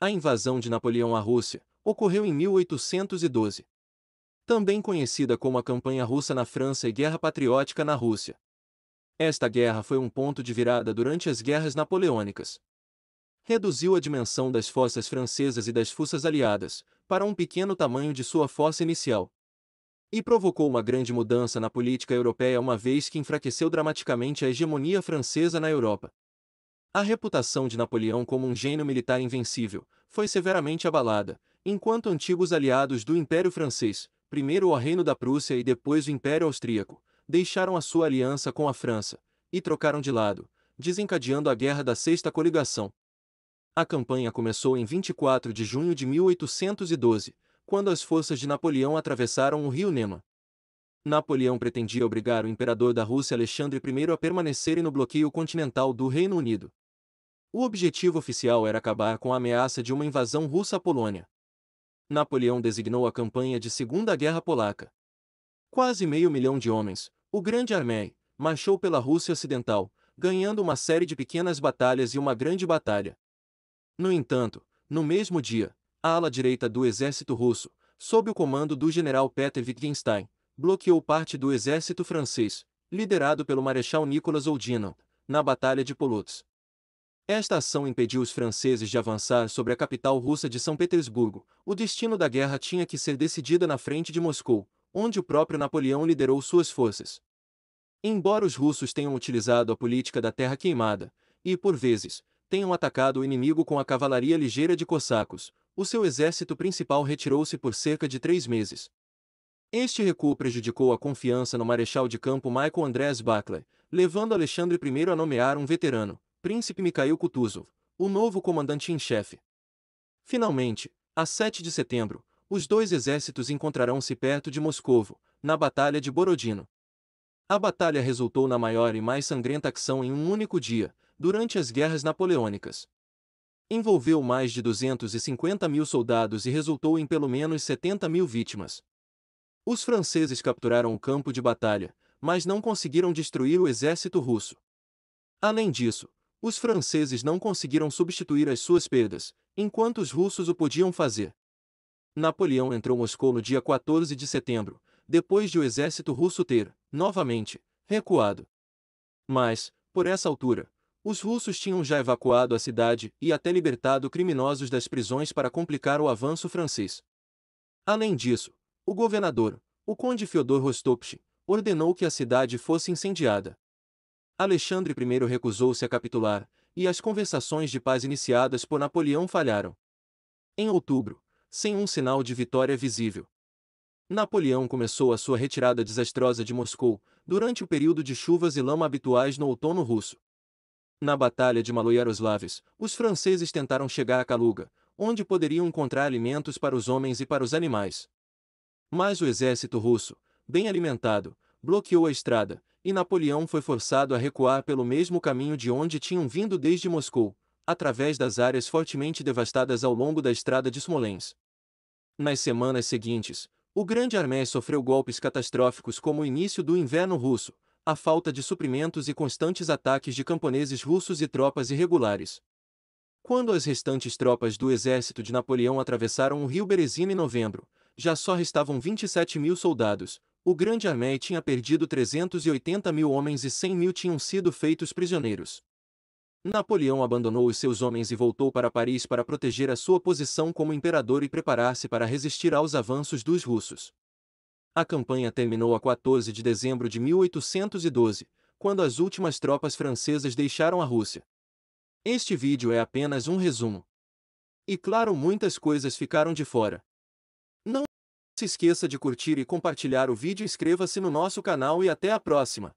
A invasão de Napoleão à Rússia ocorreu em 1812. Também conhecida como a Campanha Russa na França e Guerra Patriótica na Rússia. Esta guerra foi um ponto de virada durante as guerras napoleônicas. Reduziu a dimensão das forças francesas e das forças aliadas para um pequeno tamanho de sua força inicial. E provocou uma grande mudança na política europeia uma vez que enfraqueceu dramaticamente a hegemonia francesa na Europa. A reputação de Napoleão como um gênio militar invencível foi severamente abalada, enquanto antigos aliados do Império Francês, primeiro o Reino da Prússia e depois o Império Austríaco, deixaram a sua aliança com a França e trocaram de lado, desencadeando a Guerra da Sexta Coligação. A campanha começou em 24 de junho de 1812, quando as forças de Napoleão atravessaram o rio Nema. Napoleão pretendia obrigar o imperador da Rússia Alexandre I a permanecer no bloqueio continental do Reino Unido. O objetivo oficial era acabar com a ameaça de uma invasão russa à Polônia. Napoleão designou a campanha de Segunda Guerra Polaca. Quase meio milhão de homens, o Grande Armei, marchou pela Rússia Ocidental, ganhando uma série de pequenas batalhas e uma grande batalha. No entanto, no mesmo dia, a ala direita do exército russo, sob o comando do general Peter Wittgenstein, bloqueou parte do exército francês, liderado pelo marechal Nicolas Oudinot, na Batalha de Polotsk. Esta ação impediu os franceses de avançar sobre a capital russa de São Petersburgo. O destino da guerra tinha que ser decidida na frente de Moscou, onde o próprio Napoleão liderou suas forças. Embora os russos tenham utilizado a política da terra queimada, e, por vezes, tenham atacado o inimigo com a cavalaria ligeira de cossacos, o seu exército principal retirou-se por cerca de três meses. Este recuo prejudicou a confiança no marechal de campo Michael Andrés Backley, levando Alexandre I a nomear um veterano, príncipe Mikhail Kutuzov, o novo comandante em chefe. Finalmente, a 7 de setembro, os dois exércitos encontrarão-se perto de Moscovo, na Batalha de Borodino. A batalha resultou na maior e mais sangrenta ação em um único dia, durante as guerras napoleônicas. Envolveu mais de 250 mil soldados e resultou em pelo menos 70 mil vítimas. Os franceses capturaram o campo de batalha, mas não conseguiram destruir o exército russo. Além disso, os franceses não conseguiram substituir as suas perdas, enquanto os russos o podiam fazer. Napoleão entrou Moscou no dia 14 de setembro, depois de o exército russo ter, novamente, recuado. Mas, por essa altura, os russos tinham já evacuado a cidade e até libertado criminosos das prisões para complicar o avanço francês. Além disso, o governador, o conde Fyodor Rostopchin, ordenou que a cidade fosse incendiada. Alexandre I recusou-se a capitular, e as conversações de paz iniciadas por Napoleão falharam. Em outubro, sem um sinal de vitória visível. Napoleão começou a sua retirada desastrosa de Moscou, durante o período de chuvas e lama habituais no outono russo. Na Batalha de Maloyaroslavs, os franceses tentaram chegar a Kaluga, onde poderiam encontrar alimentos para os homens e para os animais. Mas o exército russo, bem alimentado, bloqueou a estrada, e Napoleão foi forçado a recuar pelo mesmo caminho de onde tinham vindo desde Moscou, através das áreas fortemente devastadas ao longo da estrada de Smolensk. Nas semanas seguintes, o Grande Armé sofreu golpes catastróficos como o início do inverno russo, a falta de suprimentos e constantes ataques de camponeses russos e tropas irregulares. Quando as restantes tropas do exército de Napoleão atravessaram o rio Berezina em novembro, já só restavam 27 mil soldados, o grande Armé tinha perdido 380 mil homens e 100 mil tinham sido feitos prisioneiros. Napoleão abandonou os seus homens e voltou para Paris para proteger a sua posição como imperador e preparar-se para resistir aos avanços dos russos. A campanha terminou a 14 de dezembro de 1812, quando as últimas tropas francesas deixaram a Rússia. Este vídeo é apenas um resumo. E claro, muitas coisas ficaram de fora. Não se esqueça de curtir e compartilhar o vídeo inscreva-se no nosso canal e até a próxima!